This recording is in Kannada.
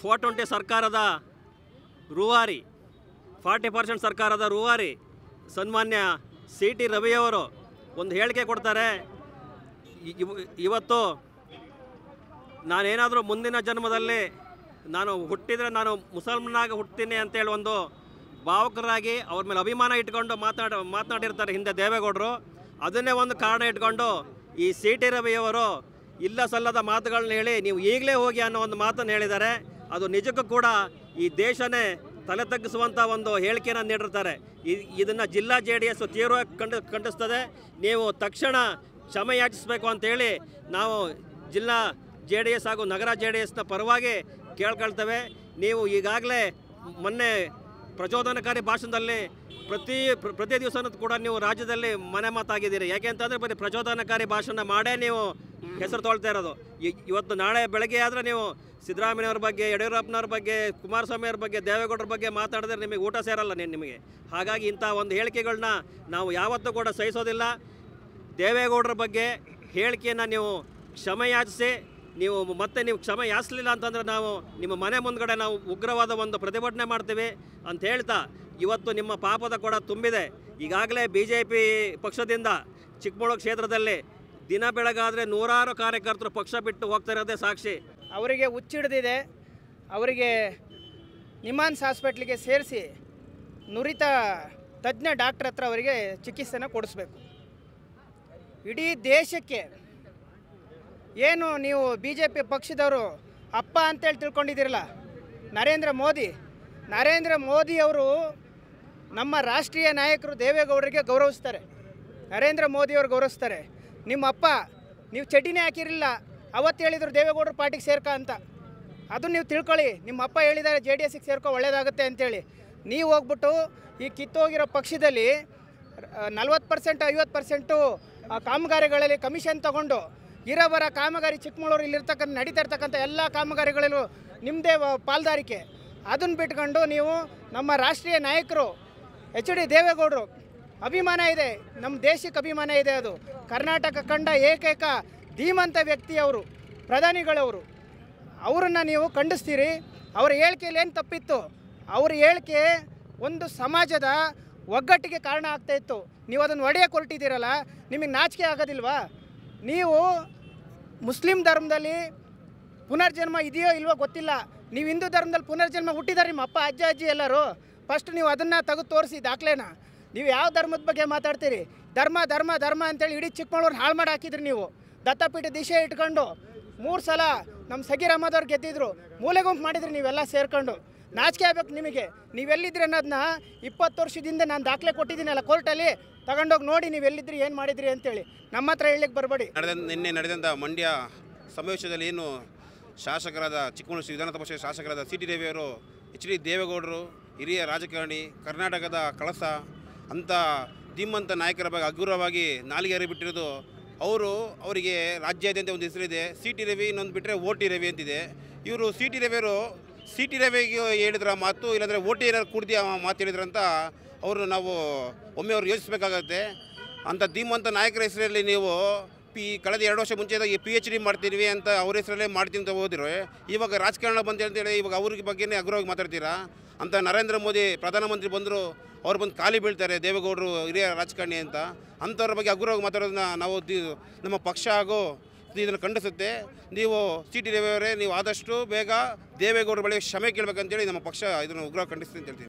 ಫೋರ್ ಟ್ವೆಂಟಿ ಸರ್ಕಾರದ ರೂವಾರಿ ಫಾರ್ಟಿ ಪರ್ಸೆಂಟ್ ಸರ್ಕಾರದ ರೂವಾರಿ ಸನ್ಮಾನ್ಯ ಸಿ ಟಿ ರವಿಯವರು ಒಂದು ಹೇಳಿಕೆ ಕೊಡ್ತಾರೆ ಇವತ್ತು ನಾನೇನಾದರೂ ಮುಂದಿನ ಜನ್ಮದಲ್ಲಿ ನಾನು ಹುಟ್ಟಿದರೆ ನಾನು ಮುಸಲ್ಮಾನಾಗಿ ಹುಟ್ಟುತ್ತೀನಿ ಅಂತೇಳಿ ಒಂದು ಭಾವಕರಾಗಿ ಅವ್ರ ಮೇಲೆ ಅಭಿಮಾನ ಇಟ್ಕೊಂಡು ಮಾತಾಡ ಮಾತನಾಡಿರ್ತಾರೆ ಹಿಂದೆ ದೇವೇಗೌಡರು ಅದನ್ನೇ ಒಂದು ಕಾರಣ ಇಟ್ಕೊಂಡು ಈ ಸಿ ಟಿ ರವಿಯವರು ಇಲ್ಲ ಸಲ್ಲದ ಮಾತುಗಳನ್ನ ಹೇಳಿ ನೀವು ಈಗಲೇ ಹೋಗಿ ಅನ್ನೋ ಒಂದು ಮಾತನ್ನು ಹೇಳಿದ್ದಾರೆ ಅದು ನಿಜಕ್ಕೂ ಕೂಡ ಈ ದೇಶನೇ ತಲೆ ತಗ್ಗಿಸುವಂಥ ಒಂದು ಹೇಳಿಕೆಯನ್ನು ನೀಡಿರ್ತಾರೆ ಇದನ್ನು ಜಿಲ್ಲಾ ಜೆ ಡಿ ಎಸ್ ತೀವ್ರವಾಗಿ ಕಂಡು ಖಂಡಿಸ್ತದೆ ನೀವು ತಕ್ಷಣ ಕ್ಷಮೆ ಯಾಚಿಸಬೇಕು ಅಂತೇಳಿ ನಾವು ಜಿಲ್ಲಾ ಜೆ ಡಿ ಎಸ್ ಹಾಗೂ ನಗರ ಜೆ ಡಿ ಎಸ್ನ ಪರವಾಗಿ ಕೇಳ್ಕೊಳ್ತೇವೆ ನೀವು ಈಗಾಗಲೇ ಮೊನ್ನೆ ಪ್ರಚೋದನಕಾರಿ ಭಾಷಣದಲ್ಲಿ ಪ್ರತಿ ಪ್ರತಿ ದಿವಸನೂ ಕೂಡ ನೀವು ರಾಜ್ಯದಲ್ಲಿ ಮನೆ ಮಾತಾಗಿದ್ದೀರಿ ಯಾಕೆ ಅಂತಂದರೆ ಬರೀ ಪ್ರಚೋದನಕಾರಿ ಭಾಷಣ ಮಾಡೇ ನೀವು ಹೆಸರು ತೊಳ್ತಾ ಇರೋದು ಇವತ್ತು ನಾಳೆ ಬೆಳಗ್ಗೆ ಆದರೆ ನೀವು ಸಿದ್ದರಾಮಯ್ಯವ್ರ ಬಗ್ಗೆ ಯಡಿಯೂರಪ್ಪನವ್ರ ಬಗ್ಗೆ ಕುಮಾರಸ್ವಾಮಿಯವ್ರ ಬಗ್ಗೆ ದೇವೇಗೌಡರ ಬಗ್ಗೆ ಮಾತಾಡಿದ್ರೆ ನಿಮಗೆ ಊಟ ಸೇರಲ್ಲ ನೀನು ನಿಮಗೆ ಹಾಗಾಗಿ ಇಂಥ ಒಂದು ಹೇಳಿಕೆಗಳನ್ನ ನಾವು ಯಾವತ್ತೂ ಕೂಡ ಸಹಿಸೋದಿಲ್ಲ ದೇವೇಗೌಡರ ಬಗ್ಗೆ ಹೇಳಿಕೆಯನ್ನು ನೀವು ಕ್ಷಮೆಯಾಚಿಸಿ ನೀವು ಮತ್ತೆ ನೀವು ಕ್ಷಮೆ ಯಾಚಿಸಲಿಲ್ಲ ಅಂತಂದರೆ ನಾವು ನಿಮ್ಮ ಮನೆ ಮುಂದ್ಗಡೆ ನಾವು ಉಗ್ರವಾದ ಒಂದು ಪ್ರತಿಭಟನೆ ಮಾಡ್ತೀವಿ ಅಂತ ಹೇಳ್ತಾ ಇವತ್ತು ನಿಮ್ಮ ಪಾಪದ ಕೂಡ ತುಂಬಿದೆ ಈಗಾಗಲೇ ಬಿ ಜೆ ಪಿ ಪಕ್ಷದಿಂದ ಚಿಕ್ಕಮಗಳೂರು ಕ್ಷೇತ್ರದಲ್ಲಿ ದಿನ ಬೆಳಗಾದರೆ ನೂರಾರು ಕಾರ್ಯಕರ್ತರು ಪಕ್ಷ ಬಿಟ್ಟು ಹೋಗ್ತಾ ಇರೋದೇ ಸಾಕ್ಷಿ ಅವರಿಗೆ ಹುಚ್ಚಿಡ್ದಿದೆ ಅವರಿಗೆ ನಿಮಾನ್ಸ್ ಹಾಸ್ಪಿಟ್ಲಿಗೆ ಸೇರಿಸಿ ನುರಿತ ತಜ್ಞ ಡಾಕ್ಟ್ರ್ ಹತ್ರ ಅವರಿಗೆ ಚಿಕಿತ್ಸೆನ ಕೊಡಿಸ್ಬೇಕು ಇಡೀ ದೇಶಕ್ಕೆ ಏನು ನೀವು ಬಿ ಜೆ ಪಿ ಪಕ್ಷದವರು ಅಪ್ಪ ಅಂತೇಳಿ ತಿಳ್ಕೊಂಡಿದ್ದೀರಲ್ಲ ನರೇಂದ್ರ ಮೋದಿ ನರೇಂದ್ರ ಮೋದಿಯವರು ನಮ್ಮ ರಾಷ್ಟ್ರೀಯ ನಾಯಕರು ದೇವೇಗೌಡರಿಗೆ ಗೌರವಿಸ್ತಾರೆ ನರೇಂದ್ರ ಮೋದಿಯವರು ಗೌರವಿಸ್ತಾರೆ ನಿಮ್ಮಪ್ಪ ನೀವು ಚಟಿನೇ ಹಾಕಿರಲಿಲ್ಲ ಅವತ್ತು ಹೇಳಿದರು ದೇವೇಗೌಡರು ಪಾರ್ಟಿಗೆ ಸೇರ್ಕ ಅಂತ ಅದನ್ನು ನೀವು ತಿಳ್ಕೊಳ್ಳಿ ನಿಮ್ಮ ಅಪ್ಪ ಹೇಳಿದ್ದಾರೆ ಜೆ ಡಿ ಎಸ್ಗೆ ಸೇರ್ಕೊ ಒಳ್ಳೇದಾಗುತ್ತೆ ಅಂತೇಳಿ ನೀವು ಹೋಗ್ಬಿಟ್ಟು ಈ ಕಿತ್ತೋಗಿರೋ ಪಕ್ಷದಲ್ಲಿ ನಲ್ವತ್ತು ಪರ್ಸೆಂಟ್ ಐವತ್ತು ಪರ್ಸೆಂಟು ಕಾಮಗಾರಿಗಳಲ್ಲಿ ಕಮಿಷನ್ ತಗೊಂಡು ಇರೋ ಬರ ಕಾಮಗಾರಿ ಚಿಕ್ಕಮಗಳೂರು ಇಲ್ಲಿರ್ತಕ್ಕಂಥ ನಡೀತಾ ಇರ್ತಕ್ಕಂಥ ಎಲ್ಲ ಕಾಮಗಾರಿಗಳಲ್ಲೂ ನಿಮ್ಮದೇ ಪಾಲ್ದಾರಿಕೆ ಅದನ್ನು ಬಿಟ್ಕೊಂಡು ನೀವು ನಮ್ಮ ರಾಷ್ಟ್ರೀಯ ನಾಯಕರು ಎಚ್ ಡಿ ದೇವೇಗೌಡರು ಅಭಿಮಾನ ಇದೆ ನಮ್ಮ ದೇಶಕ್ಕೆ ಅಭಿಮಾನ ಇದೆ ಅದು ಕರ್ನಾಟಕ ಕಂಡ ಏಕೈಕ ಧೀಮಂತ ವ್ಯಕ್ತಿಯವರು ಪ್ರಧಾನಿಗಳವರು ಅವರನ್ನು ನೀವು ಖಂಡಿಸ್ತೀರಿ ಅವರ ಹೇಳಿಕೆಯಲ್ಲಿ ಏನು ತಪ್ಪಿತ್ತು ಅವ್ರ ಹೇಳಿಕೆ ಒಂದು ಸಮಾಜದ ಒಗ್ಗಟ್ಟಿಗೆ ಕಾರಣ ಇತ್ತು ನೀವು ಅದನ್ನು ಒಡೆಯ ಕೊರಟಿದ್ದೀರಲ್ಲ ನಿಮಗೆ ನಾಚಿಕೆ ಆಗೋದಿಲ್ವಾ ನೀವು ಮುಸ್ಲಿಂ ಧರ್ಮದಲ್ಲಿ ಪುನರ್ಜನ್ಮ ಇದೆಯೋ ಇಲ್ವೋ ಗೊತ್ತಿಲ್ಲ ನೀವು ಹಿಂದೂ ಧರ್ಮದಲ್ಲಿ ಪುನರ್ಜನ್ಮ ಹುಟ್ಟಿದ್ದಾರೆ ನಿಮ್ಮ ಅಪ್ಪ ಅಜ್ಜ ಅಜ್ಜಿ ಎಲ್ಲರೂ ಫಸ್ಟ್ ನೀವು ಅದನ್ನು ತೆಗೆದು ತೋರಿಸಿ ದಾಖಲೆನ ನೀವು ಯಾವ ಧರ್ಮದ ಬಗ್ಗೆ ಮಾತಾಡ್ತೀರಿ ಧರ್ಮ ಧರ್ಮ ಧರ್ಮ ಅಂತೇಳಿ ಇಡೀ ಚಿಕ್ಕಮಗಳೂರು ಹಾಳು ಮಾಡಿ ಹಾಕಿದ್ರಿ ನೀವು ದತ್ತಪೀಠ ದಿಶೆ ಇಟ್ಕೊಂಡು ಮೂರು ಸಲ ನಮ್ಮ ಸಗೀರ್ ಅಹಮದವ್ರು ಗೆದ್ದಿದ್ರು ಮೂಲೆ ಗುಂಪು ಮಾಡಿದ್ರಿ ನೀವೆಲ್ಲ ಸೇರ್ಕೊಂಡು ನಾಚಿಕೆ ಆಗ್ಬೇಕು ನಿಮಗೆ ನೀವೆಲ್ಲಿದ್ರಿ ಅನ್ನೋದನ್ನ ಇಪ್ಪತ್ತು ವರ್ಷದಿಂದ ನಾನು ದಾಖಲೆ ಕೊಟ್ಟಿದ್ದೀನಲ್ಲ ಕೋರ್ಟಲ್ಲಿ ತಗೊಂಡೋಗಿ ನೋಡಿ ನೀವು ಏನು ಮಾಡಿದ್ರಿ ಅಂತೇಳಿ ನಮ್ಮ ಹತ್ರ ಹೇಳಲಿಕ್ಕೆ ಬರಬೇಡಿ ನಡೆದ ನಿನ್ನೆ ನಡೆದಂಥ ಮಂಡ್ಯ ಸಮಾವೇಶದಲ್ಲಿ ಏನು ಶಾಸಕರಾದ ಚಿಕ್ಕಮಗಳೂರು ವಿಧಾನಸಭೆ ಶಾಸಕರಾದ ಸಿ ಟಿ ದೇವಿಯವರು ಎಚ್ ಡಿ ದೇವೇಗೌಡರು ಹಿರಿಯ ರಾಜಕಾರಣಿ ಕರ್ನಾಟಕದ ಕಳಸ ಅಂಥ ಧೀಮಂತ ನಾಯಕರ ಬಗ್ಗೆ ಅಗ್ರವಾಗಿ ನಾಲಿಗೆ ಬಿಟ್ಟಿರೋದು ಅವರು ಅವರಿಗೆ ರಾಜ್ಯಾದ್ಯಂತ ಒಂದು ಹೆಸರಿದೆ ಸಿ ಟಿ ರವಿ ಇನ್ನೊಂದು ಬಿಟ್ಟರೆ ಓ ಟಿ ರವಿ ಅಂತಿದೆ ಇವರು ಸಿ ಟಿ ರವಿಯವರು ಸಿ ಟಿ ರವಿಗೆ ಹೇಳಿದ್ರ ಮಾತು ಇಲ್ಲಾಂದರೆ ಓ ಟಿ ಏನಾರು ಕುಡ್ದು ಮಾತು ಹೇಳಿದ್ರಂತ ಅವರು ನಾವು ಒಮ್ಮೆ ಅವ್ರು ಯೋಚಿಸಬೇಕಾಗತ್ತೆ ಅಂಥ ಧೀಮಂತ ನಾಯಕರ ಹೆಸರಲ್ಲಿ ನೀವು ಪಿ ಕಳೆದ ಎರಡು ವರ್ಷ ಮುಂಚೆ ಈ ಪಿ ಎಚ್ ಡಿ ಮಾಡ್ತೀವಿ ಅಂತ ಅವ್ರ ಹೆಸರಲ್ಲೇ ಮಾಡ್ತೀನಿ ಅಂತ ಹೋದ್ರು ಇವಾಗ ರಾಜಕಾರಣ ಬಂದು ಅಂತೇಳಿ ಇವಾಗ ಅವ್ರಿಗೆ ಬಗ್ಗೆನೇ ಅಗ್ರವಾಗಿ ಮಾತಾಡ್ತೀರಾ ಅಂತ ನರೇಂದ್ರ ಮೋದಿ ಪ್ರಧಾನಮಂತ್ರಿ ಬಂದರು ಅವ್ರು ಬಂದು ಖಾಲಿ ಬೀಳ್ತಾರೆ ದೇವೇಗೌಡರು ಹಿರಿಯ ರಾಜಕಾರಣಿ ಅಂತ ಅಂಥವ್ರ ಬಗ್ಗೆ ಅಗ್ರವಾಗಿ ಮಾತಾಡೋದನ್ನ ನಾವು ನಮ್ಮ ಪಕ್ಷ ಹಾಗೂ ಇದನ್ನು ಖಂಡಿಸುತ್ತೆ ನೀವು ಸಿ ಟಿ ರವಿಯವರೇ ನೀವು ಆದಷ್ಟು ಬೇಗ ದೇವೇಗೌಡರ ಬಳಿ ಕ್ಷಮೆ ಕೇಳಬೇಕಂತೇಳಿ ನಮ್ಮ ಪಕ್ಷ ಇದನ್ನು ಉಗ್ರ ಖಂಡಿಸುತ್ತೆ ಅಂತ ಹೇಳ್ತೀನಿ